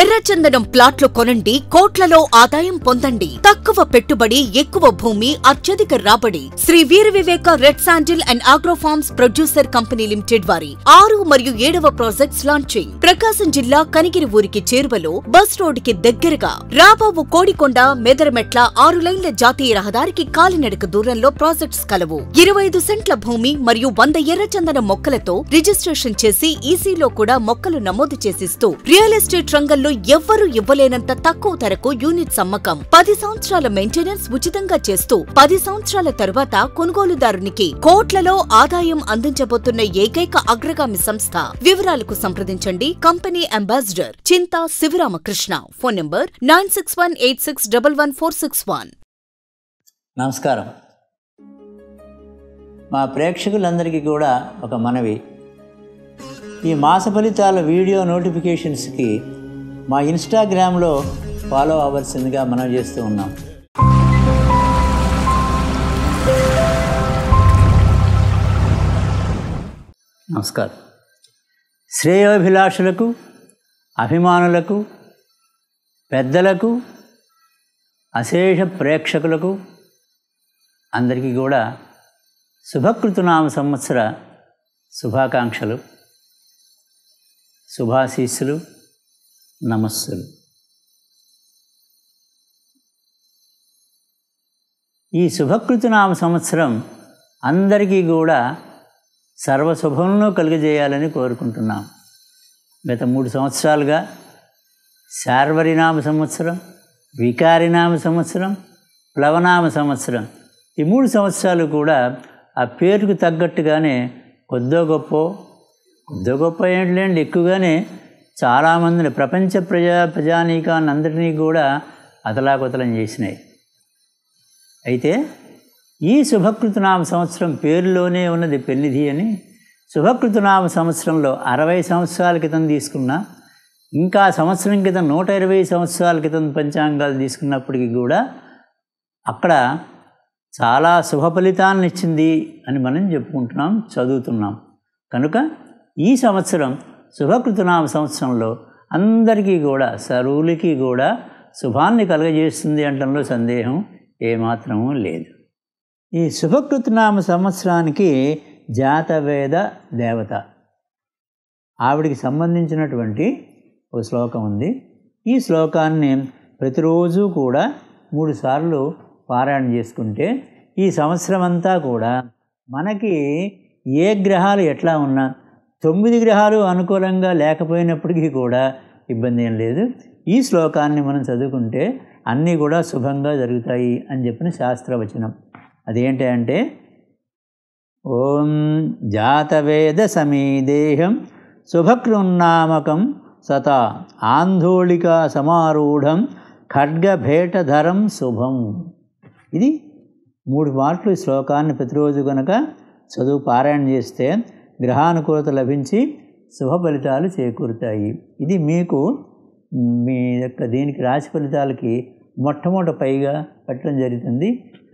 ఎర్రచందనం ప్లాట్లు కొనండి కోట్లలో ఆదాయం పొందండి తక్కువ పెట్టుబడి ఎక్కువ భూమి అత్యధిక రాబడి Sri Veera Viveka red sandal and agrofarms producer company limited వారి ఆరు మరియు ఏడవ ప్రాజెక్ట్స్ లాంచింగ్ ప్రకాశం జిల్లా కనిగిరి ఊరికి చేరువలో బస్ రోడ్డుకి దగ్గరగా రాబాబు కోడికొండ మెదరమెట్ల ఆరు లైన్ల జాతీయ రహదారికి కాలినడక దూరంలో ప్రాజెక్ట్స్ కలవు ఇరవై ఐదు సెంట్ల భూమి మరియు వంద ఎర్రచందనం మొక్కలతో రిజిస్ట్రేషన్ చేసి ఈసీలో కూడా మొక్కలు నమోదు చేసిస్తూ రియల్ ఎస్టేట్ రంగ రంగంలో ఎవ్వరూ ఇవ్వలేనంత తక్కువ ధరకు యూనిట్స్ అమ్మకం పది సంవత్సరాల మెయింటెనెన్స్ ఉచితంగా చేస్తూ పది సంవత్సరాల తరువాత కొనుగోలుదారునికి కోట్లలో ఆదాయం అందించబోతున్న ఏకైక అగ్రగామి సంస్థ వివరాలకు సంప్రదించండి company ambassador Chinta Sivaramakrishna phone number nine six one eight six double one four six one నమస్కారం మా ప్రేక్షకులందరికీ కూడా ఒక మనవి ఈ మాస ఫలితాల వీడియో నోటిఫికేషన్స్కి మా ఇన్స్టాగ్రామ్లో ఫాలో అవ్వాల్సిందిగా మనం చేస్తూ ఉన్నాం నమస్కారం శ్రేయోభిలాషులకు అభిమానులకు పెద్దలకు అశేష ప్రేక్షకులకు అందరికీ కూడా శుభకృతునామ సంవత్సర శుభాకాంక్షలు శుభాశీస్సులు నమస్సులు ఈ నామ సంవత్సరం అందరికీ కూడా సర్వశుభంలో కలిగజేయాలని కోరుకుంటున్నాం గత మూడు సంవత్సరాలుగా శార్వరినామ సంవత్సరం వికారినామ సంవత్సరం ప్లవనామ సంవత్సరం ఈ మూడు సంవత్సరాలు కూడా ఆ పేరుకు తగ్గట్టుగానే కొద్దో గొప్ప కొద్దో గొప్ప ఏంటి లేండి ఎక్కువగానే చాలామందిని ప్రపంచ ప్రజా ప్రజానీకాన్ని అందరినీ కూడా అతలాకుతలం చేసినాయి అయితే ఈ శుభకృతనామ సంవత్సరం పేరులోనే ఉన్నది పెన్నిధి అని శుభకృతనామ సంవత్సరంలో అరవై సంవత్సరాల క్రితం తీసుకున్న ఇంకా సంవత్సరం క్రితం నూట ఇరవై సంవత్సరాల క్రితం పంచాంగాలు తీసుకున్నప్పటికీ కూడా అక్కడ చాలా శుభ ఫలితాన్ని ఇచ్చింది అని మనం చెప్పుకుంటున్నాం చదువుతున్నాం కనుక ఈ సంవత్సరం శుభకృతనామ సంవత్సరంలో అందరికీ కూడా సరువులకి కూడా శుభాన్ని కలగజేస్తుంది అంటంలో సందేహం ఏమాత్రము లేదు ఈ శుభకృతనామ సంవత్సరానికి జాతవేద దేవత ఆవిడికి సంబంధించినటువంటి ఓ శ్లోకం ఉంది ఈ శ్లోకాన్ని ప్రతిరోజు కూడా మూడు సార్లు పారాయణ చేసుకుంటే ఈ సంవత్సరం అంతా కూడా మనకి ఏ గ్రహాలు ఎట్లా ఉన్నా తొమ్మిది గ్రహాలు అనుకూలంగా లేకపోయినప్పటికీ కూడా ఇబ్బంది ఏం లేదు ఈ శ్లోకాన్ని మనం చదువుకుంటే అన్నీ కూడా శుభంగా జరుగుతాయి అని చెప్పిన శాస్త్రవచనం అదేంటి అంటే ఓం జాతవేద దేహం శుభకృన్నామకం సత ఆంధోళిక సమారూఢం ఖడ్గభేటధరం శుభం ఇది మూడు మార్కులు శ్లోకాన్ని ప్రతిరోజు కనుక చదువు పారాయణ చేస్తే గ్రహానుకూలత లభించి శుభ ఫలితాలు చేకూరుతాయి ఇది మీకు మీ యొక్క దీనికి రాశి ఫలితాలకి మొట్టమొదట పైగా పెట్టడం జరుగుతుంది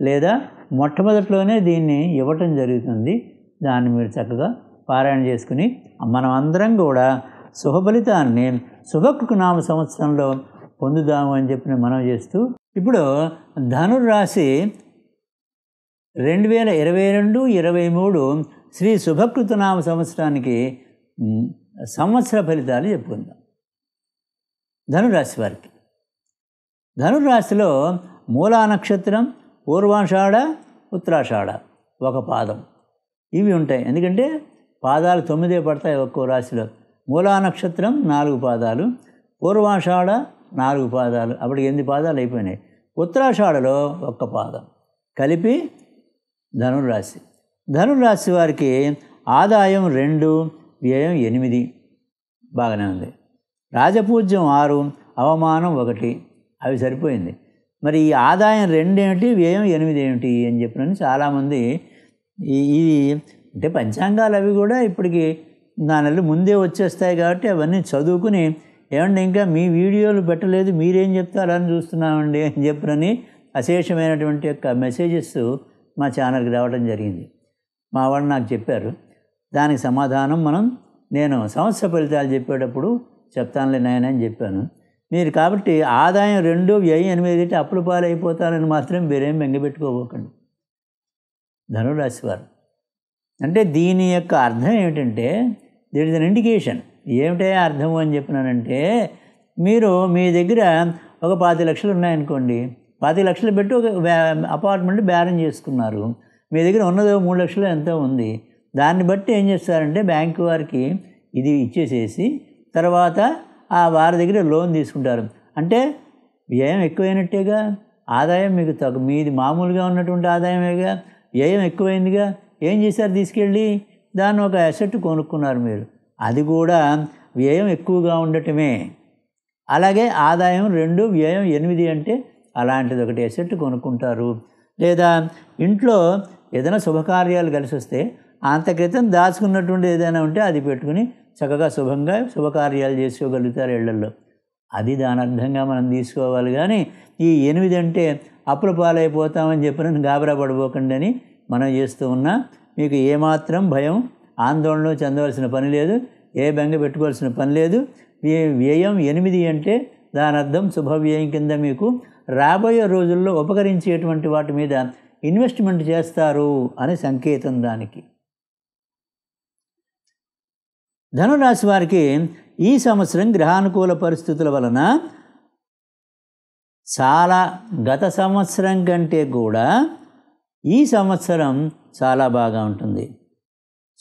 లేదా మొట్టమొదట్లోనే దీన్ని ఇవ్వటం జరుగుతుంది దాన్ని మీరు చక్కగా పారాయణ చేసుకుని మనం అందరం కూడా శుభఫలితాన్ని శుభకు నామ సంవత్సరంలో పొందుదాము అని చెప్పి మనం చేస్తూ ఇప్పుడు ధనుర్రాశి రెండు వేల ఇరవై రెండు ఇరవై మూడు శ్రీ శుభకృతనామ సంవత్సరానికి సంవత్సర ఫలితాలు చెప్పుకుందాం ధనురాశి వారికి ధనురాశిలో మూలా నక్షత్రం పూర్వాషాఢ ఉత్తరాషాఢ ఒక పాదం ఇవి ఉంటాయి ఎందుకంటే పాదాలు తొమ్మిదే పడతాయి ఒక్కో రాశిలో మూలా నక్షత్రం నాలుగు పాదాలు పూర్వాషాఢ నాలుగు పాదాలు అప్పటి ఎనిమిది పాదాలు అయిపోయినాయి ఉత్తరాషాఢలో ఒక్క పాదం కలిపి ధనురాశి ధనురాశి వారికి ఆదాయం రెండు వ్యయం ఎనిమిది బాగానే ఉంది రాజపూజ్యం ఆరు అవమానం ఒకటి అవి సరిపోయింది మరి ఈ ఆదాయం రెండు ఏమిటి వ్యయం ఎనిమిది ఏమిటి అని చెప్పిన చాలామంది ఈ అంటే పంచాంగాలు అవి కూడా ఇప్పటికి నా ముందే వచ్చేస్తాయి కాబట్టి అవన్నీ చదువుకుని ఏమండి ఇంకా మీ వీడియోలు పెట్టలేదు మీరేం చెప్తారని చూస్తున్నామండి అని చెప్పినని అశేషమైనటువంటి యొక్క మెసేజెస్ మా ఛానల్కి రావడం జరిగింది మా వాళ్ళు నాకు చెప్పారు దానికి సమాధానం మనం నేను సంవత్సర ఫలితాలు చెప్పేటప్పుడు చెప్తానులే నాయన అని చెప్పాను మీరు కాబట్టి ఆదాయం రెండు వ్యయం ఎనిమిది అంటే అప్పులు పాలైపోతారని మాత్రం మీరేం బెంగపెట్టుకోబోకండి ధనురాశి వారు అంటే దీని యొక్క అర్థం ఏమిటంటే దీని ఇస్ అన్ ఇండికేషన్ ఏమిటే అర్థము అని చెప్పినానంటే మీరు మీ దగ్గర ఒక పాతి లక్షలు ఉన్నాయనుకోండి పాతి లక్షలు పెట్టి ఒక అపార్ట్మెంట్ బేరం చేసుకున్నారు మీ దగ్గర ఉన్నదో మూడు లక్షలు ఎంత ఉంది దాన్ని బట్టి ఏం చేస్తారంటే బ్యాంకు వారికి ఇది ఇచ్చేసేసి తర్వాత ఆ వారి దగ్గర లోన్ తీసుకుంటారు అంటే వ్యయం ఎక్కువైనట్టేగా ఆదాయం మీకు తగ్గ మీది మామూలుగా ఉన్నటువంటి ఆదాయమేగా వ్యయం ఎక్కువైందిగా ఏం చేశారు తీసుకెళ్ళి దాన్ని ఒక అసెట్ కొనుక్కున్నారు మీరు అది కూడా వ్యయం ఎక్కువగా ఉండటమే అలాగే ఆదాయం రెండు వ్యయం ఎనిమిది అంటే అలాంటిది ఒకటి అసెట్ కొనుక్కుంటారు లేదా ఇంట్లో ఏదైనా శుభకార్యాలు కలిసి వస్తే అంత క్రితం దాచుకున్నటువంటి ఏదైనా ఉంటే అది పెట్టుకుని చక్కగా శుభంగా శుభకార్యాలు చేసుకోగలుగుతారు ఇళ్లలో అది దాని అర్థంగా మనం తీసుకోవాలి కానీ ఈ ఎనిమిది అంటే అప్పుల పాలైపోతామని చెప్పిన గాబరా పడిపోకండి అని మనం చేస్తూ ఉన్నా మీకు ఏమాత్రం భయం ఆందోళన చెందవలసిన పని లేదు ఏ బెంగ పెట్టుకోవాల్సిన పని లేదు వ్యయం ఎనిమిది అంటే దాని అర్థం శుభవ్యయం కింద మీకు రాబోయే రోజుల్లో ఉపకరించేటువంటి వాటి మీద ఇన్వెస్ట్మెంట్ చేస్తారు అనే సంకేతం దానికి ధనురాశి వారికి ఈ సంవత్సరం గ్రహానుకూల పరిస్థితుల వలన చాలా గత సంవత్సరం కంటే కూడా ఈ సంవత్సరం చాలా బాగా ఉంటుంది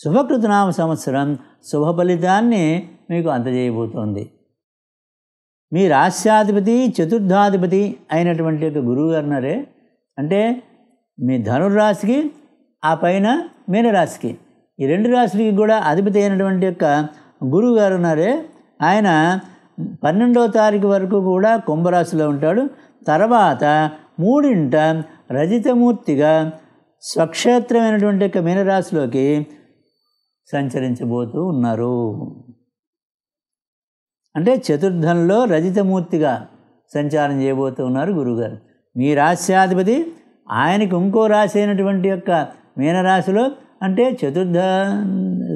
శుభకృతనామ సంవత్సరం శుభ ఫలితాన్ని మీకు అందజేయబోతోంది మీ రాష్ట్రాధిపతి చతుర్థాధిపతి అయినటువంటి యొక్క గురువు గారినరే అంటే మీ ధనుర్రాశికి ఆ పైన మీనరాశికి ఈ రెండు రాశులకి కూడా అధిపతి అయినటువంటి యొక్క గురువు గారు ఉన్నారే ఆయన పన్నెండవ తారీఖు వరకు కూడా కుంభరాశిలో ఉంటాడు తర్వాత మూడింట రజితమూర్తిగా స్వక్షేత్రమైనటువంటి యొక్క మీనరాశిలోకి సంచరించబోతూ ఉన్నారు అంటే చతుర్థంలో రజితమూర్తిగా సంచారం చేయబోతూ ఉన్నారు గురుగారు మీ రాశ్యాధిపతి ఆయనకి ఇంకో రాశి అయినటువంటి యొక్క మీనరాశిలో అంటే చతుర్థ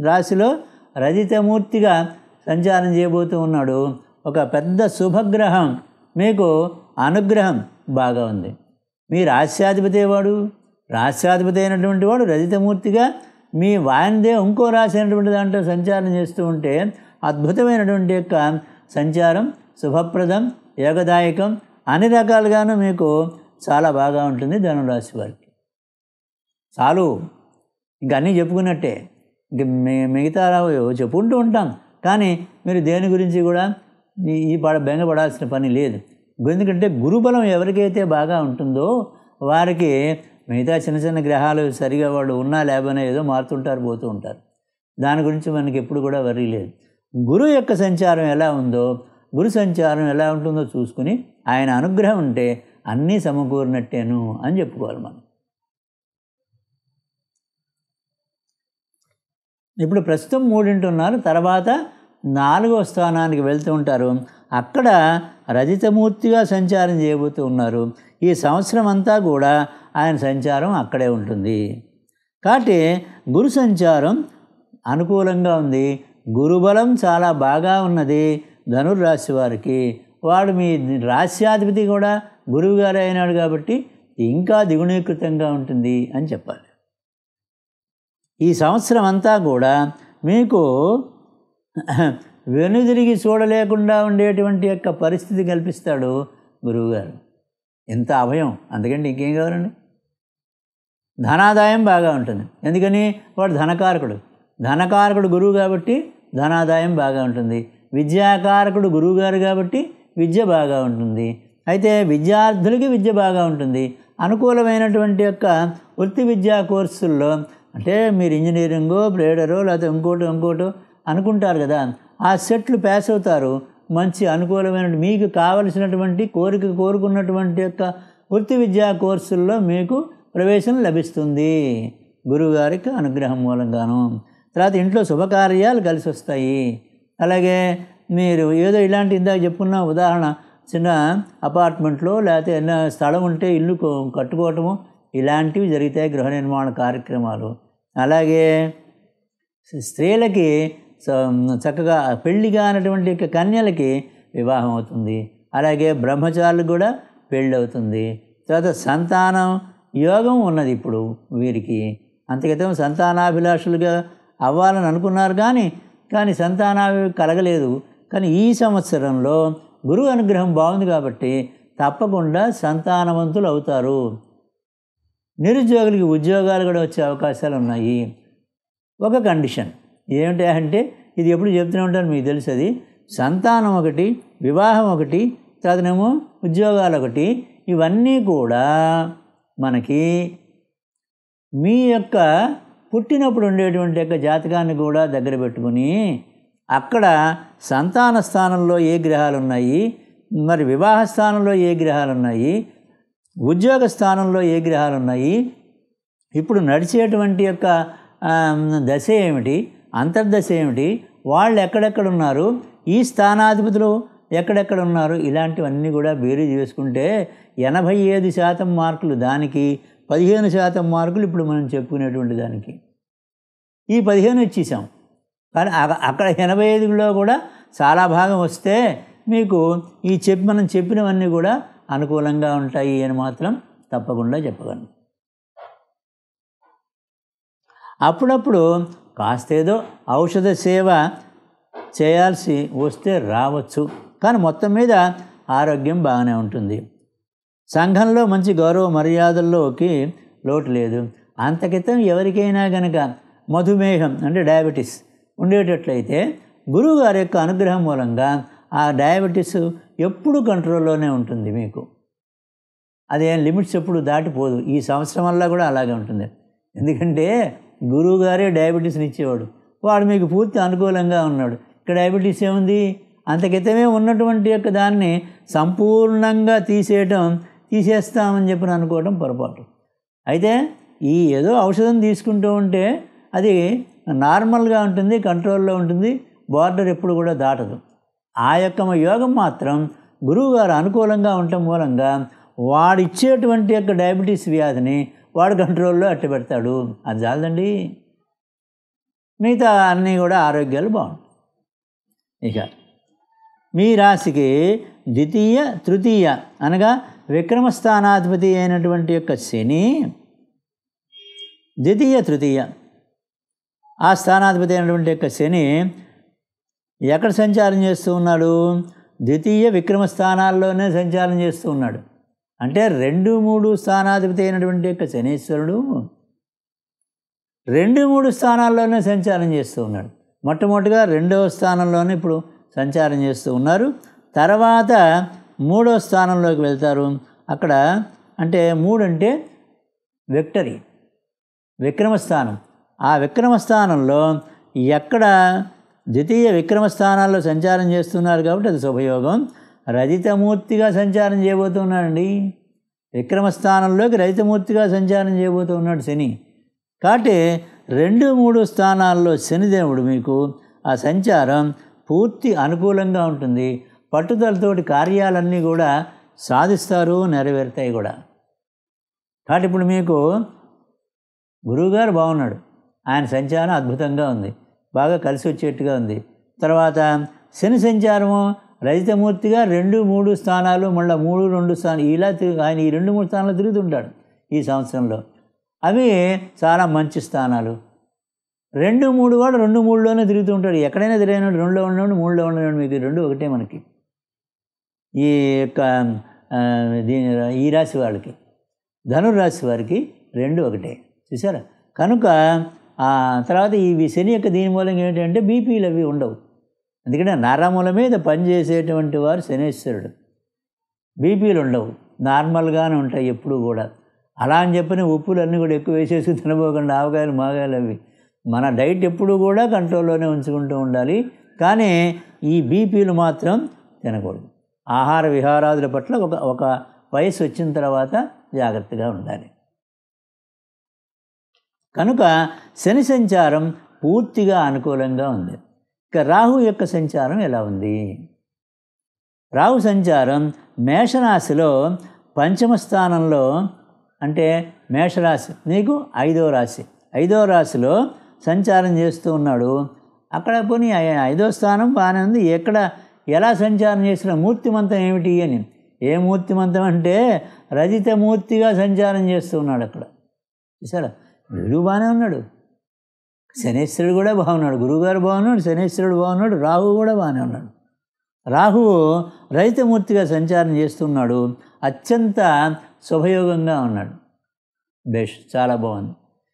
రాశిలో రజితమూర్తిగా సంచారం చేయబోతూ ఉన్నాడు ఒక పెద్ద శుభగ్రహం మీకు అనుగ్రహం బాగా ఉంది మీ రాశ్యాధిపతి వాడు రాశ్యాధిపతి అయినటువంటి వాడు రజితమూర్తిగా మీ వాయిందే ఇంకో రాసినటువంటి దాంట్లో సంచారం చేస్తూ ఉంటే అద్భుతమైనటువంటి యొక్క సంచారం శుభప్రదం యోగదాయకం అన్ని రకాలుగాను మీకు చాలా బాగా ఉంటుంది ధనురాశి వారికి చాలు ఇంక అన్నీ చెప్పుకున్నట్టే ఇంక మిగతా చెప్పుకుంటూ ఉంటాం కానీ మీరు దేని గురించి కూడా ఈ పడ బెంగపడాల్సిన పని లేదు ఎందుకంటే గురుబలం ఎవరికైతే బాగా ఉంటుందో వారికి మిగతా చిన్న చిన్న గ్రహాలు సరిగా వాళ్ళు ఉన్నా లేబనే ఏదో మారుతుంటారు పోతూ ఉంటారు దాని గురించి మనకి ఎప్పుడు కూడా వరి లేదు గురువు యొక్క సంచారం ఎలా ఉందో గురు సంచారం ఎలా ఉంటుందో చూసుకుని ఆయన అనుగ్రహం ఉంటే అన్నీ సమకూరినట్టేను అని చెప్పుకోవాలి మనం ఇప్పుడు ప్రస్తుతం ఉన్నారు తర్వాత నాలుగవ స్థానానికి వెళ్తూ ఉంటారు అక్కడ రజితమూర్తిగా సంచారం చేయబోతూ ఉన్నారు ఈ సంవత్సరం అంతా కూడా ఆయన సంచారం అక్కడే ఉంటుంది కాబట్టి గురు సంచారం అనుకూలంగా ఉంది గురుబలం చాలా బాగా ఉన్నది ధనుర్రాశి వారికి వాడు మీ రాస్యాధిపతి కూడా గురువుగారు అయినాడు కాబట్టి ఇంకా దిగుణీకృతంగా ఉంటుంది అని చెప్పాలి ఈ సంవత్సరం అంతా కూడా మీకు వెనుదిరిగి చూడలేకుండా ఉండేటువంటి యొక్క పరిస్థితి కల్పిస్తాడు గురువుగారు ఎంత అభయం అందుకంటే ఇంకేం కావాలండి ధనాదాయం బాగా ఉంటుంది ఎందుకని వాడు ధనకారకుడు ధనకారకుడు గురువు కాబట్టి ధనాదాయం బాగా ఉంటుంది విద్యాకారకుడు గురువుగారు కాబట్టి విద్య బాగా ఉంటుంది అయితే విద్యార్థులకి విద్య బాగా ఉంటుంది అనుకూలమైనటువంటి యొక్క వృత్తి విద్యా కోర్సుల్లో అంటే మీరు ఇంజనీరింగో ప్లేడరో లేకపోతే ఇంకోటి ఇంకోటో అనుకుంటారు కదా ఆ సెట్లు ప్యాస్ అవుతారు మంచి అనుకూలమైన మీకు కావలసినటువంటి కోరిక కోరుకున్నటువంటి యొక్క వృత్తి విద్యా కోర్సుల్లో మీకు ప్రవేశం లభిస్తుంది గురువుగారికి అనుగ్రహం మూలంగాను తర్వాత ఇంట్లో శుభకార్యాలు కలిసి వస్తాయి అలాగే మీరు ఏదో ఇలాంటి ఇందాక చెప్పుకున్న ఉదాహరణ చిన్న అపార్ట్మెంట్లో లేకపోతే స్థలం ఉంటే ఇల్లు కట్టుకోవటము ఇలాంటివి జరుగుతాయి గృహ నిర్మాణ కార్యక్రమాలు అలాగే స్త్రీలకి చక్కగా పెళ్లి కానటువంటి కన్యలకి వివాహం అవుతుంది అలాగే బ్రహ్మచారులకు కూడా పెళ్ళి అవుతుంది తర్వాత సంతానం యోగం ఉన్నది ఇప్పుడు వీరికి అంతకితం సంతానాభిలాషులుగా అవ్వాలని అనుకున్నారు కానీ కానీ సంతానాభి కలగలేదు కానీ ఈ సంవత్సరంలో గురువు అనుగ్రహం బాగుంది కాబట్టి తప్పకుండా సంతానవంతులు అవుతారు నిరుద్యోగులకి ఉద్యోగాలు కూడా వచ్చే అవకాశాలు ఉన్నాయి ఒక కండిషన్ ఏమిటి అంటే ఇది ఎప్పుడు చెప్తూనే ఉంటాను మీకు తెలుసు అది సంతానం ఒకటి వివాహం ఒకటి తదనేమో ఉద్యోగాలు ఒకటి ఇవన్నీ కూడా మనకి మీ యొక్క పుట్టినప్పుడు ఉండేటువంటి యొక్క జాతకాన్ని కూడా దగ్గర పెట్టుకుని అక్కడ సంతాన స్థానంలో ఏ గ్రహాలు ఉన్నాయి మరి వివాహ స్థానంలో ఏ గ్రహాలు ఉన్నాయి ఉద్యోగ స్థానంలో ఏ గ్రహాలు ఉన్నాయి ఇప్పుడు నడిచేటువంటి యొక్క దశ ఏమిటి అంతర్దశ ఏమిటి వాళ్ళు ఎక్కడెక్కడ ఉన్నారు ఈ స్థానాధిపతులు ఎక్కడెక్కడ ఉన్నారు ఇలాంటివన్నీ కూడా వేరు చేసుకుంటే ఎనభై ఐదు శాతం మార్కులు దానికి పదిహేను శాతం మార్కులు ఇప్పుడు మనం చెప్పుకునేటువంటి దానికి ఈ పదిహేను ఇచ్చేసాం కానీ అక్కడ ఎనభై ఐదులో కూడా చాలా భాగం వస్తే మీకు ఈ చెప్పి మనం చెప్పినవన్నీ కూడా అనుకూలంగా ఉంటాయి అని మాత్రం తప్పకుండా చెప్పగలను అప్పుడప్పుడు కాస్తేదో ఔషధ సేవ చేయాల్సి వస్తే రావచ్చు కానీ మొత్తం మీద ఆరోగ్యం బాగానే ఉంటుంది సంఘంలో మంచి గౌరవ మర్యాదల్లోకి లోటు లేదు అంతకితం ఎవరికైనా గనక మధుమేహం అంటే డయాబెటీస్ ఉండేటట్లయితే గురువుగారి యొక్క అనుగ్రహం మూలంగా ఆ డయాబెటీస్ ఎప్పుడు కంట్రోల్లోనే ఉంటుంది మీకు అదేం లిమిట్స్ ఎప్పుడు దాటిపోదు ఈ సంవత్సరం వల్ల కూడా అలాగే ఉంటుంది ఎందుకంటే గురువుగారే డయాబెటీస్ని ఇచ్చేవాడు వాడు మీకు పూర్తి అనుకూలంగా ఉన్నాడు ఇక్కడ డయాబెటీస్ ఏముంది అంతకితమే ఉన్నటువంటి యొక్క దాన్ని సంపూర్ణంగా తీసేయటం తీసేస్తామని చెప్పి అనుకోవడం పొరపాటు అయితే ఈ ఏదో ఔషధం తీసుకుంటూ ఉంటే అది నార్మల్గా ఉంటుంది కంట్రోల్లో ఉంటుంది బార్డర్ ఎప్పుడు కూడా దాటదు ఆ యొక్క యోగం మాత్రం గురువుగారు అనుకూలంగా ఉండటం మూలంగా వాడిచ్చేటువంటి యొక్క డయాబెటీస్ వ్యాధిని వాడు కంట్రోల్లో పెడతాడు అది చాలదండి మిగతా అన్నీ కూడా ఆరోగ్యాలు బాగుంటాయి ఇక మీ రాశికి ద్వితీయ తృతీయ అనగా విక్రమస్థానాధిపతి అయినటువంటి యొక్క శని ద్వితీయ తృతీయ ఆ స్థానాధిపతి అయినటువంటి యొక్క శని ఎక్కడ సంచారం చేస్తూ ఉన్నాడు ద్వితీయ విక్రమ స్థానాల్లోనే సంచారం చేస్తూ ఉన్నాడు అంటే రెండు మూడు స్థానాధిపతి అయినటువంటి యొక్క శనీశ్వరుడు రెండు మూడు స్థానాల్లోనే సంచారం చేస్తూ ఉన్నాడు మొట్టమొదటిగా రెండవ స్థానంలోనే ఇప్పుడు సంచారం చేస్తూ ఉన్నారు తర్వాత మూడవ స్థానంలోకి వెళ్తారు అక్కడ అంటే మూడు అంటే విక్టరీ విక్రమ స్థానం ఆ విక్రమ స్థానంలో ఎక్కడ ద్వితీయ విక్రమ స్థానాల్లో సంచారం చేస్తున్నారు కాబట్టి అది శుభయోగం రజితమూర్తిగా సంచారం చేయబోతున్నాడండి విక్రమస్థానంలోకి రజితమూర్తిగా సంచారం చేయబోతున్నాడు శని కాబట్టి రెండు మూడు స్థానాల్లో శనిదేవుడు మీకు ఆ సంచారం పూర్తి అనుకూలంగా ఉంటుంది పట్టుదలతోటి కార్యాలన్నీ కూడా సాధిస్తారు నెరవేరుతాయి కూడా కాబట్టి ఇప్పుడు మీకు గురువుగారు బాగున్నాడు ఆయన సంచారం అద్భుతంగా ఉంది బాగా కలిసి వచ్చేట్టుగా ఉంది తర్వాత శని సంచారము రజితమూర్తిగా రెండు మూడు స్థానాలు మళ్ళీ మూడు రెండు స్థానాలు ఇలా ఆయన ఈ రెండు మూడు స్థానాలు తిరుగుతుంటాడు ఈ సంవత్సరంలో అవి చాలా మంచి స్థానాలు రెండు మూడు వాడు రెండు మూడులోనే తిరుగుతూ ఉంటాడు ఎక్కడైనా తిరిగినాడు రెండులో ఉండేవాడు మూడులో ఉండడం మీకు రెండు ఒకటే మనకి ఈ యొక్క దీని ఈ రాశి వాళ్ళకి ధనుర్రాశి వారికి రెండు ఒకటే చూసారా కనుక తర్వాత ఇవి శని యొక్క దీని మూలంగా ఏంటంటే బీపీలు అవి ఉండవు ఎందుకంటే నరముల మీద పనిచేసేటువంటి వారు శనేశ్వరుడు బీపీలు ఉండవు నార్మల్గానే ఉంటాయి ఎప్పుడు కూడా అలా అని చెప్పిన ఉప్పులు అన్నీ కూడా ఎక్కువ వేసేసి తినబోకుండా ఆవకాయలు మాగాయలు అవి మన డైట్ ఎప్పుడు కూడా కంట్రోల్లోనే ఉంచుకుంటూ ఉండాలి కానీ ఈ బీపీలు మాత్రం తినకూడదు ఆహార విహారాదుల పట్ల ఒక ఒక వయసు వచ్చిన తర్వాత జాగ్రత్తగా ఉండాలి కనుక శని సంచారం పూర్తిగా అనుకూలంగా ఉంది ఇక రాహు యొక్క సంచారం ఎలా ఉంది రాహు సంచారం మేషరాశిలో పంచమ స్థానంలో అంటే మేషరాశి నీకు ఐదో రాశి ఐదో రాశిలో సంచారం చేస్తూ ఉన్నాడు అక్కడ పోనీ ఐదో స్థానం బాగానే ఉంది ఎక్కడ ఎలా సంచారం చేసిన మూర్తిమంతం ఏమిటి అని ఏ మూర్తిమంతం అంటే రజిత మూర్తిగా సంచారం చేస్తూ ఉన్నాడు అక్కడ చూసారా వీడు బాగానే ఉన్నాడు శనేశ్వరుడు కూడా బాగున్నాడు గురువుగారు బాగున్నాడు శనేశ్వరుడు బాగున్నాడు రాహువు కూడా బాగానే ఉన్నాడు రాహువు రైతమూర్తిగా సంచారం చేస్తున్నాడు అత్యంత శుభయోగంగా ఉన్నాడు బెష్ చాలా బాగుంది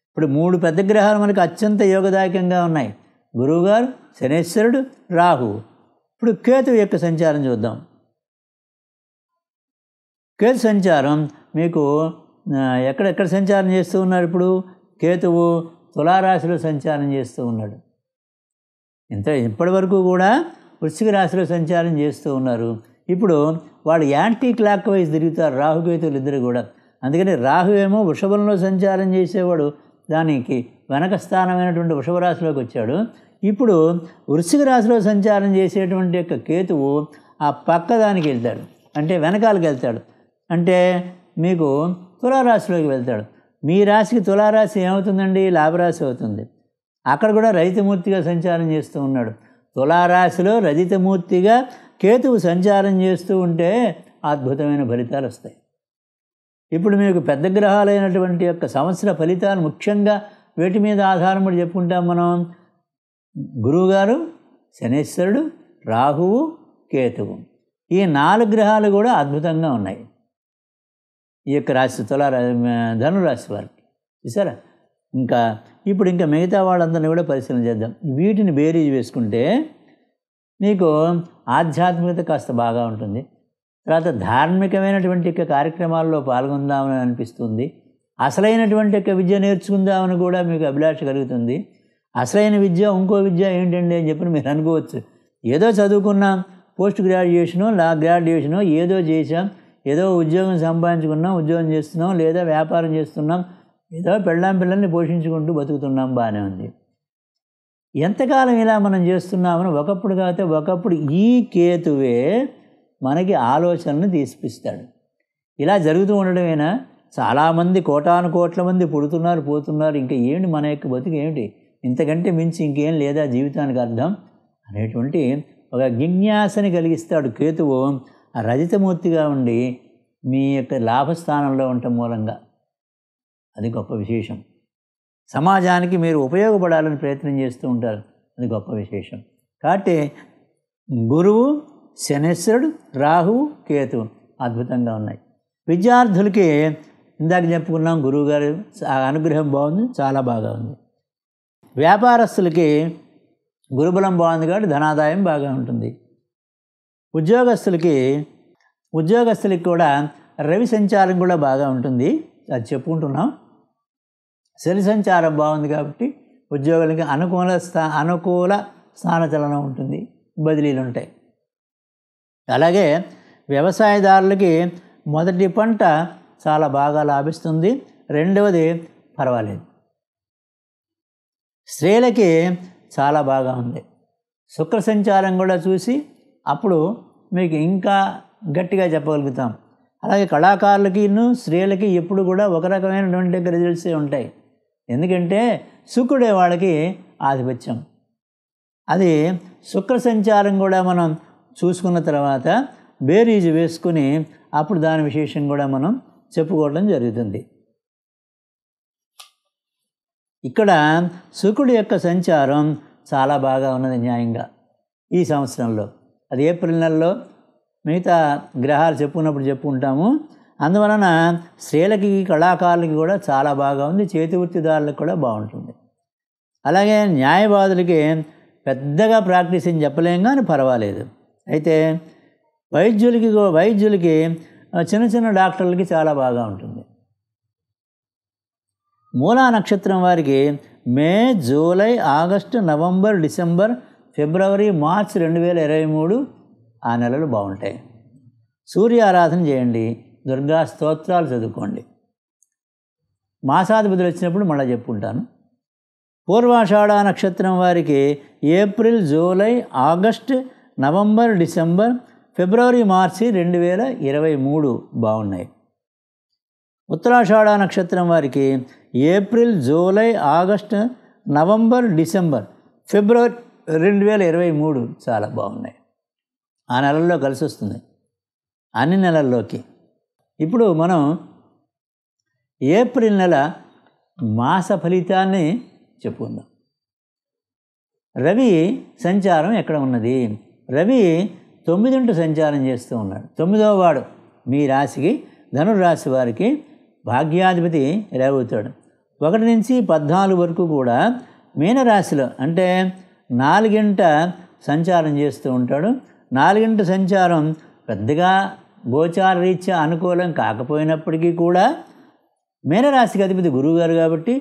ఇప్పుడు మూడు పెద్ద గ్రహాలు మనకు అత్యంత యోగదాయకంగా ఉన్నాయి గురువుగారు శనేశ్వరుడు రాహువు ఇప్పుడు కేతు యొక్క సంచారం చూద్దాం కేతు సంచారం మీకు ఎక్కడెక్కడ సంచారం చేస్తూ ఉన్నారు ఇప్పుడు కేతువు తులారాశిలో సంచారం చేస్తూ ఉన్నాడు ఇంత ఇప్పటి వరకు కూడా వృశ్చిక రాశిలో సంచారం చేస్తూ ఉన్నారు ఇప్పుడు వాళ్ళు యాంటీ క్లాక్ వైజ్ తిరుగుతారు రాహుకేతువులు ఇద్దరు కూడా అందుకని రాహు ఏమో వృషభంలో సంచారం చేసేవాడు దానికి వెనక స్థానమైనటువంటి వృషభ రాశిలోకి వచ్చాడు ఇప్పుడు వృశ్చిక రాశిలో సంచారం చేసేటువంటి యొక్క కేతువు ఆ పక్క దానికి వెళ్తాడు అంటే వెనకాలకి వెళ్తాడు అంటే మీకు తులారాశిలోకి వెళ్తాడు మీ రాశికి తులారాశి ఏమవుతుందండి లాభరాశి అవుతుంది అక్కడ కూడా రజితమూర్తిగా సంచారం చేస్తూ ఉన్నాడు తులారాశిలో రజితమూర్తిగా కేతువు సంచారం చేస్తూ ఉంటే అద్భుతమైన ఫలితాలు వస్తాయి ఇప్పుడు మీకు పెద్ద గ్రహాలైనటువంటి యొక్క సంవత్సర ఫలితాలు ముఖ్యంగా వీటి మీద ఆధారం కూడా చెప్పుకుంటాం మనం గురువుగారు శనేశ్వరుడు రాహువు కేతువు ఈ నాలుగు గ్రహాలు కూడా అద్భుతంగా ఉన్నాయి ఈ యొక్క రాశి తులారా ధనురాశి వారికి చూసారా ఇంకా ఇప్పుడు ఇంకా మిగతా వాళ్ళందరినీ కూడా పరిశీలన చేద్దాం వీటిని బేరీజ్ వేసుకుంటే మీకు ఆధ్యాత్మికత కాస్త బాగా ఉంటుంది తర్వాత ధార్మికమైనటువంటి యొక్క కార్యక్రమాల్లో పాల్గొందామని అనిపిస్తుంది అసలైనటువంటి యొక్క విద్య నేర్చుకుందామని కూడా మీకు అభిలాష కలుగుతుంది అసలైన విద్య ఇంకో విద్య ఏంటండి అని చెప్పి మీరు అనుకోవచ్చు ఏదో చదువుకున్నాం పోస్ట్ గ్రాడ్యుయేషను లా గ్రాడ్యుయేషను ఏదో చేసాం ఏదో ఉద్యోగం సంపాదించుకున్నాం ఉద్యోగం చేస్తున్నాం లేదా వ్యాపారం చేస్తున్నాం ఏదో పెళ్ళాం పిల్లల్ని పోషించుకుంటూ బతుకుతున్నాం బాగానే ఉంది ఎంతకాలం ఇలా మనం చేస్తున్నామని ఒకప్పుడు కాకపోతే ఒకప్పుడు ఈ కేతువే మనకి ఆలోచనలు తీసిపిస్తాడు ఇలా జరుగుతూ ఉండడమేనా చాలామంది కోటాను కోట్ల మంది పుడుతున్నారు పోతున్నారు ఇంకా ఏమిటి మన యొక్క బతుకు ఏమిటి ఇంతకంటే మించి ఇంకేం లేదా జీవితానికి అర్థం అనేటువంటి ఒక జిజ్ఞాసని కలిగిస్తాడు కేతువు రజితమూర్తిగా ఉండి మీ యొక్క లాభస్థానంలో ఉండటం మూలంగా అది గొప్ప విశేషం సమాజానికి మీరు ఉపయోగపడాలని ప్రయత్నం చేస్తూ ఉంటారు అది గొప్ప విశేషం కాబట్టి గురువు శనేశ్వరుడు రాహువు కేతు అద్భుతంగా ఉన్నాయి విద్యార్థులకి ఇందాక చెప్పుకున్నాం గురువు అనుగ్రహం బాగుంది చాలా బాగా ఉంది వ్యాపారస్తులకి గురుబలం బాగుంది కాబట్టి ధనాదాయం బాగా ఉంటుంది ఉద్యోగస్తులకి ఉద్యోగస్తులకి కూడా రవి సంచారం కూడా బాగా ఉంటుంది అది చెప్పుకుంటున్నాం శని సంచారం బాగుంది కాబట్టి ఉద్యోగులకి అనుకూల స్థా అనుకూల స్థానచలనం ఉంటుంది బదిలీలు ఉంటాయి అలాగే వ్యవసాయదారులకి మొదటి పంట చాలా బాగా లాభిస్తుంది రెండవది పర్వాలేదు స్త్రీలకి చాలా బాగా ఉంది శుక్ర సంచారం కూడా చూసి అప్పుడు మీకు ఇంకా గట్టిగా చెప్పగలుగుతాం అలాగే కళాకారులకిను స్త్రీలకి ఎప్పుడు కూడా ఒక రకమైనటువంటి రిజల్ట్సే ఉంటాయి ఎందుకంటే శుక్రుడే వాళ్ళకి ఆధిపత్యం అది శుక్ర సంచారం కూడా మనం చూసుకున్న తర్వాత బేరీజ్ వేసుకుని అప్పుడు దాని విశేషం కూడా మనం చెప్పుకోవడం జరుగుతుంది ఇక్కడ శుక్రుడి యొక్క సంచారం చాలా బాగా ఉన్నది న్యాయంగా ఈ సంవత్సరంలో అది ఏప్రిల్ నెలలో మిగతా గ్రహాలు చెప్పుకున్నప్పుడు చెప్పుకుంటాము అందువలన స్త్రీలకి కళాకారులకి కూడా చాలా బాగా ఉంది చేతి వృత్తిదారులకు కూడా బాగుంటుంది అలాగే న్యాయవాదులకి పెద్దగా ప్రాక్టీస్ అని చెప్పలేం కానీ పర్వాలేదు అయితే వైద్యులకి వైద్యులకి చిన్న చిన్న డాక్టర్లకి చాలా బాగా ఉంటుంది మూలా నక్షత్రం వారికి May July August November December February March రెండు వేల ఇరవై మూడు ఆ నెలలు బాగుంటాయి సూర్య ఆరాధన చేయండి దుర్గా స్తోత్రాలు చదువుకోండి మాసాధిపతులు వచ్చినప్పుడు మళ్ళీ చెప్పుకుంటాను పూర్వాషాఢ నక్షత్రం వారికి April July August November December February March రెండు వేల ఇరవై మూడు బాగున్నాయి ఉత్తరాషాఢ నక్షత్రం వారికి April July August November December February రెండు వేల ఇరవై మూడు చాలా బాగున్నాయి ఆ నెలల్లో కలిసి వస్తుంది అన్ని నెలల్లోకి ఇప్పుడు మనం ఏప్రిల్ నెల మాస ఫలితాన్ని చెప్పుకుందాం రవి సంచారం ఎక్కడ ఉన్నది రవి తొమ్మిదింట సంచారం చేస్తూ ఉన్నాడు తొమ్మిదవ వాడు మీ రాశికి ధనురాశి వారికి భాగ్యాధిపతి రవి ఒకటి నుంచి పద్నాలుగు వరకు కూడా మీనరాశిలో అంటే నాలుగింట సంచారం చేస్తూ ఉంటాడు నాలుగింట సంచారం పెద్దగా గోచార రీత్యా అనుకూలం కాకపోయినప్పటికీ కూడా మేనరాశికి అధిపతి గురువుగారు కాబట్టి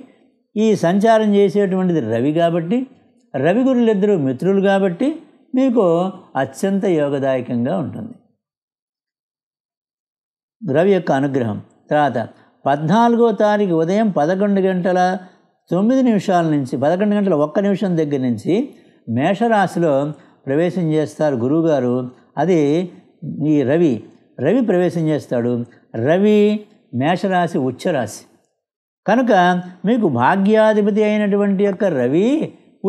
ఈ సంచారం చేసేటువంటిది రవి కాబట్టి రవి గురులిద్దరూ మిత్రులు కాబట్టి మీకు అత్యంత యోగదాయకంగా ఉంటుంది రవి యొక్క అనుగ్రహం తర్వాత పద్నాలుగో తారీఖు ఉదయం పదకొండు గంటల తొమ్మిది నిమిషాల నుంచి పదకొండు గంటల ఒక్క నిమిషం దగ్గర నుంచి మేషరాశిలో ప్రవేశం చేస్తారు గురువుగారు అది ఈ రవి రవి ప్రవేశం చేస్తాడు రవి మేషరాశి ఉచ్చరాశి కనుక మీకు భాగ్యాధిపతి అయినటువంటి యొక్క రవి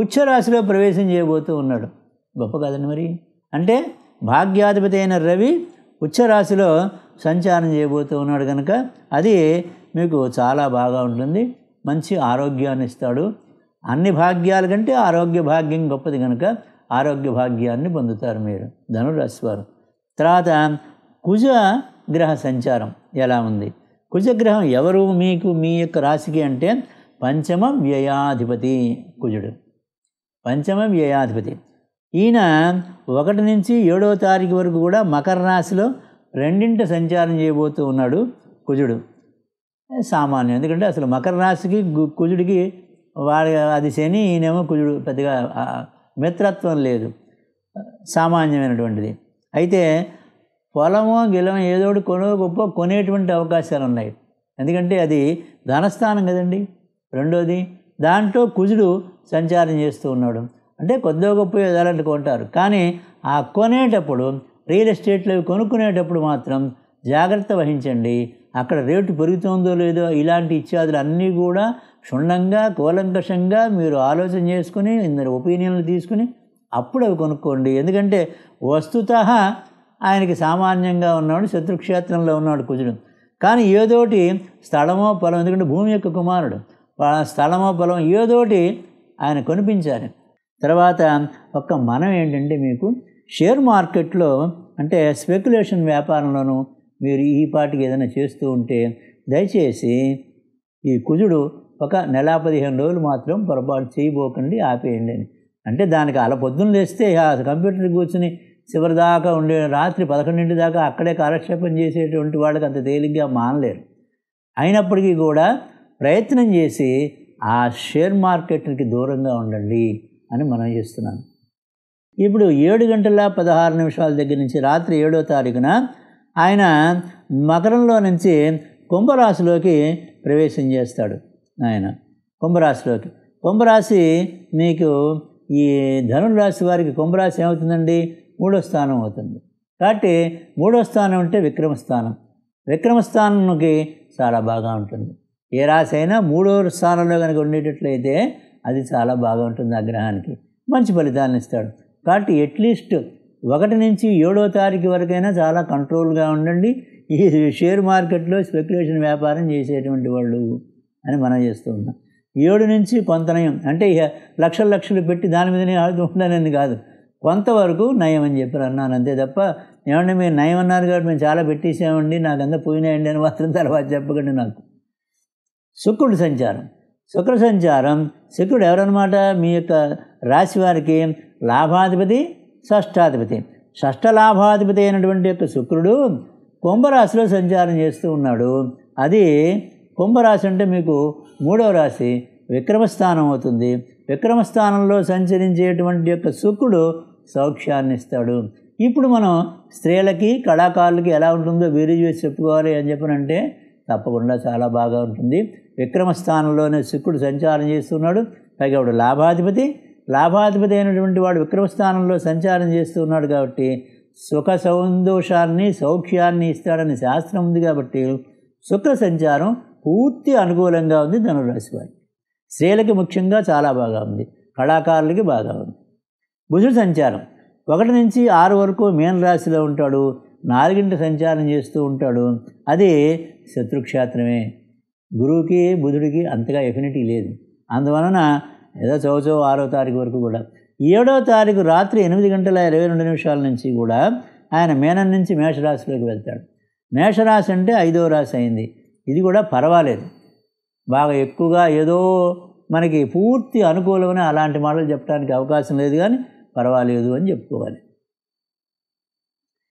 ఉచ్చరాశిలో ప్రవేశం చేయబోతూ ఉన్నాడు గొప్ప కదండి మరి అంటే భాగ్యాధిపతి అయిన రవి ఉచ్చరాశిలో సంచారం చేయబోతూ ఉన్నాడు కనుక అది మీకు చాలా బాగా ఉంటుంది మంచి ఆరోగ్యాన్ని ఇస్తాడు అన్ని భాగ్యాల కంటే ఆరోగ్య భాగ్యం గొప్పది కనుక ఆరోగ్య భాగ్యాన్ని పొందుతారు మీరు వారు తర్వాత కుజ గ్రహ సంచారం ఎలా ఉంది కుజగ్రహం ఎవరు మీకు మీ యొక్క రాశికి అంటే పంచమ వ్యయాధిపతి కుజుడు పంచమ వ్యయాధిపతి ఈయన ఒకటి నుంచి ఏడవ తారీఖు వరకు కూడా మకర రాశిలో రెండింట సంచారం చేయబోతూ ఉన్నాడు కుజుడు సామాన్యం ఎందుకంటే అసలు మకర రాశికి కుజుడికి వాడి అది శని ఈయనేమో కుజుడు పెద్దగా మిత్రత్వం లేదు సామాన్యమైనటువంటిది అయితే పొలమో గిలమో ఏదోడు కొనో గొప్ప కొనేటువంటి అవకాశాలు ఉన్నాయి ఎందుకంటే అది ధనస్థానం కదండి రెండోది దాంట్లో కుజుడు సంచారం చేస్తూ ఉన్నాడు అంటే కొద్దో గొప్ప ఏదాలంటే కొంటారు కానీ ఆ కొనేటప్పుడు రియల్ ఎస్టేట్లో కొనుక్కునేటప్పుడు మాత్రం జాగ్రత్త వహించండి అక్కడ రేటు పెరుగుతుందో లేదో ఇలాంటి ఇత్యాదులు అన్నీ కూడా క్షుణ్ణంగా కూలంకషంగా మీరు ఆలోచన చేసుకుని ఇందరి ఒపీనియన్లు తీసుకుని అప్పుడు అవి కొనుక్కోండి ఎందుకంటే వస్తుత ఆయనకి సామాన్యంగా ఉన్నాడు శత్రుక్షేత్రంలో ఉన్నాడు కుజుడు కానీ ఏదోటి స్థలమో పొలం ఎందుకంటే భూమి యొక్క కుమారుడు స్థలమో పొలం ఏదోటి ఆయన కొనిపించాలి తర్వాత ఒక్క మనం ఏంటంటే మీకు షేర్ మార్కెట్లో అంటే స్పెక్యులేషన్ వ్యాపారంలోనూ మీరు ఈ పాటికి ఏదైనా చేస్తూ ఉంటే దయచేసి ఈ కుజుడు ఒక నెల పదిహేను రోజులు మాత్రం పొరపాటు చేయబోకండి ఆపేయండి అని అంటే దానికి అలా పొద్దున్న లేస్తే కంప్యూటర్ కూర్చుని చివరిదాకా ఉండే రాత్రి పదకొండింటి దాకా అక్కడే కాలక్షేపం చేసేటువంటి వాళ్ళకి అంత తేలిగ్గా మానలేరు అయినప్పటికీ కూడా ప్రయత్నం చేసి ఆ షేర్ మార్కెట్కి దూరంగా ఉండండి అని మనం చేస్తున్నాను ఇప్పుడు ఏడు గంటల పదహారు నిమిషాల దగ్గర నుంచి రాత్రి ఏడో తారీఖున ఆయన మకరంలో నుంచి కుంభరాశిలోకి ప్రవేశం చేస్తాడు ఆయన కుంభరాశిలోకి కుంభరాశి మీకు ఈ ధనురాశి వారికి కుంభరాశి ఏమవుతుందండి మూడో స్థానం అవుతుంది కాబట్టి మూడో స్థానం అంటే విక్రమస్థానం విక్రమస్థానంకి చాలా బాగా ఉంటుంది ఏ రాశి అయినా మూడో స్థానంలో కనుక ఉండేటట్లయితే అది చాలా బాగా ఉంటుంది ఆ గ్రహానికి మంచి ఫలితాలను ఇస్తాడు కాబట్టి అట్లీస్ట్ ఒకటి నుంచి ఏడో తారీఖు వరకైనా చాలా కంట్రోల్గా ఉండండి ఈ షేర్ మార్కెట్లో స్పెక్యులేషన్ వ్యాపారం చేసేటువంటి వాళ్ళు అని మనం చేస్తూ ఉన్నాం ఏడు నుంచి కొంత నయం అంటే లక్షల లక్షలు పెట్టి దాని మీదనే ఆడుతూ ఉండాలని కాదు కొంతవరకు నయం అని చెప్పారు అన్నాను అంతే తప్ప ఏమంటే మీరు నయం అన్నారు కాబట్టి మేము చాలా పెట్టేసామండి నాకు అంతా పోయినాయండి అని మాత్రం తర్వాత చెప్పకండి నాకు శుక్రుడు సంచారం శుక్ర సంచారం శుక్రుడు ఎవరన్నమాట మీ యొక్క రాశి వారికి లాభాధిపతి షష్టాధిపతి షష్టలాభాధిపతి అయినటువంటి యొక్క శుక్రుడు కుంభరాశిలో సంచారం చేస్తూ ఉన్నాడు అది కుంభరాశి అంటే మీకు మూడవ రాశి విక్రమస్థానం అవుతుంది విక్రమస్థానంలో సంచరించేటువంటి యొక్క శుక్రుడు సౌఖ్యాన్ని ఇస్తాడు ఇప్పుడు మనం స్త్రీలకి కళాకారులకి ఎలా ఉంటుందో వీరు చేసి చెప్పుకోవాలి అని చెప్పనంటే తప్పకుండా చాలా బాగా ఉంటుంది విక్రమస్థానంలోనే శుక్రుడు సంచారం చేస్తున్నాడు పైగా లాభాధిపతి లాభాధిపతి అయినటువంటి వాడు విక్రమస్థానంలో సంచారం చేస్తూ ఉన్నాడు కాబట్టి సుఖ సంతోషాన్ని సౌఖ్యాన్ని ఇస్తాడని శాస్త్రం ఉంది కాబట్టి సుఖ సంచారం పూర్తి అనుకూలంగా ఉంది ధనురాశి వారికి స్త్రీలకి ముఖ్యంగా చాలా బాగా ఉంది కళాకారులకి బాగా ఉంది బుధుడు సంచారం ఒకటి నుంచి ఆరు వరకు మీన రాశిలో ఉంటాడు నాలుగింటి సంచారం చేస్తూ ఉంటాడు అది శత్రుక్షేత్రమే గురువుకి బుధుడికి అంతగా ఎఫినిటీ లేదు అందువలన ఏదో చౌచో ఆరో తారీఖు వరకు కూడా ఏడో తారీఖు రాత్రి ఎనిమిది గంటల ఇరవై రెండు నిమిషాల నుంచి కూడా ఆయన మేనం నుంచి మేషరాశిలోకి వెళ్తాడు మేషరాశి అంటే ఐదో రాశి అయింది ఇది కూడా పర్వాలేదు బాగా ఎక్కువగా ఏదో మనకి పూర్తి అనుకూలమని అలాంటి మాటలు చెప్పడానికి అవకాశం లేదు కానీ పర్వాలేదు అని చెప్పుకోవాలి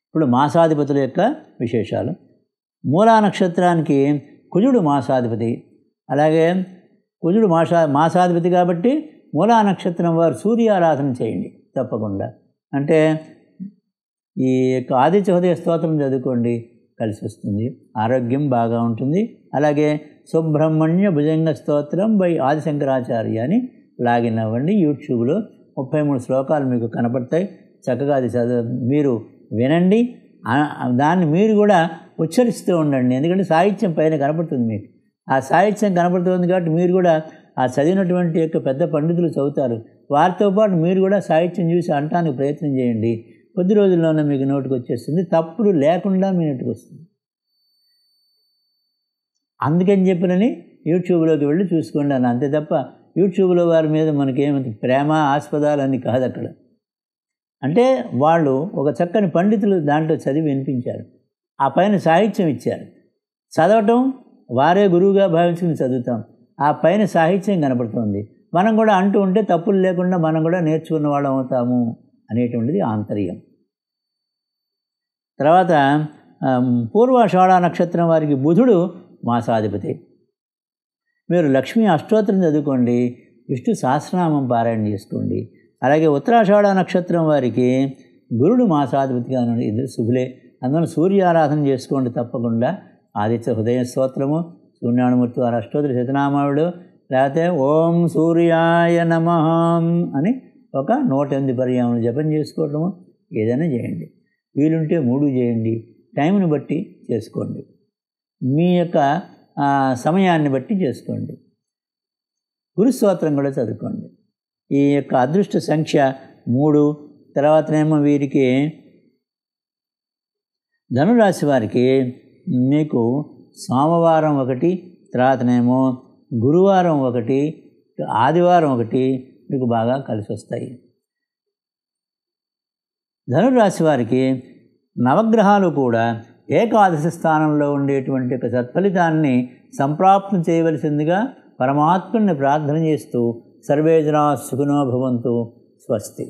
ఇప్పుడు మాసాధిపతుల యొక్క విశేషాలు మూలా నక్షత్రానికి కుజుడు మాసాధిపతి అలాగే కుజుడు మాసా మాసాధిపతి కాబట్టి మూలా నక్షత్రం వారు సూర్యారాధన చేయండి తప్పకుండా అంటే ఈ యొక్క ఆదిత్య హృదయ స్తోత్రం చదువుకోండి కలిసి వస్తుంది ఆరోగ్యం బాగా ఉంటుంది అలాగే సుబ్రహ్మణ్య భుజంగ స్తోత్రం బై ఆదిశంకరాచార్య అని లాగిన్ అవ్వండి యూట్యూబ్లో ముప్పై మూడు శ్లోకాలు మీకు కనపడతాయి చక్కగా అది చదువు మీరు వినండి దాన్ని మీరు కూడా ఉచ్చరిస్తూ ఉండండి ఎందుకంటే సాహిత్యం పైన కనపడుతుంది మీకు ఆ సాహిత్యం కనపడుతుంది కాబట్టి మీరు కూడా ఆ చదివినటువంటి యొక్క పెద్ద పండితులు చదువుతారు వారితో పాటు మీరు కూడా సాహిత్యం చూసి అంటానికి ప్రయత్నం చేయండి కొద్ది రోజుల్లోనే మీకు నోటికి వచ్చేస్తుంది తప్పుడు లేకుండా మీ నోటికి వస్తుంది అందుకని చెప్పినని యూట్యూబ్లోకి వెళ్ళి చూసుకోండి అని అంతే తప్ప యూట్యూబ్లో వారి మీద మనకేమంత ప్రేమ ఆస్పదాలని కాదు అక్కడ అంటే వాళ్ళు ఒక చక్కని పండితులు దాంట్లో చదివి వినిపించారు ఆ పైన సాహిత్యం ఇచ్చారు చదవటం వారే గురువుగా భావించుకుని చదువుతాం ఆ పైన సాహిత్యం కనపడుతుంది మనం కూడా అంటూ ఉంటే తప్పులు లేకుండా మనం కూడా నేర్చుకున్న వాళ్ళం అవుతాము అనేటువంటిది ఆంతర్యం తర్వాత పూర్వాషాఢ నక్షత్రం వారికి బుధుడు మాసాధిపతి మీరు లక్ష్మీ అష్టోత్తరం చదువుకోండి విష్ణు సహస్రనామం పారాయణ చేసుకోండి అలాగే ఉత్తరాషాఢ నక్షత్రం వారికి గురుడు మాసాధిపతిగా ఇద్దరు శుభులే అందువల్ల సూర్యారాధన చేసుకోండి తప్పకుండా ఆదిత్య హృదయ స్తోత్రము సూర్యానుమూర్తి వారి అష్టోత్తర శతనామావుడు లేకపోతే ఓం సూర్యాయ నమ అని ఒక నూట ఎనిమిది పర్యాములు జపం చేసుకోవటము ఏదైనా చేయండి వీలుంటే మూడు చేయండి టైంని బట్టి చేసుకోండి మీ యొక్క సమయాన్ని బట్టి చేసుకోండి గురుస్తోత్రం కూడా చదువుకోండి ఈ యొక్క అదృష్ట సంఖ్య మూడు తర్వాతనేమో వీరికి ధనురాశి వారికి మీకు సోమవారం ఒకటి తర్వాతనేమో గురువారం ఒకటి ఆదివారం ఒకటి మీకు బాగా కలిసి వస్తాయి ధనురాశి వారికి నవగ్రహాలు కూడా ఏకాదశి స్థానంలో ఉండేటువంటి ఒక సత్ఫలితాన్ని సంప్రాప్తం చేయవలసిందిగా పరమాత్మని ప్రార్థన చేస్తూ సర్వేజనా సుఖనోభవంతు స్వస్తి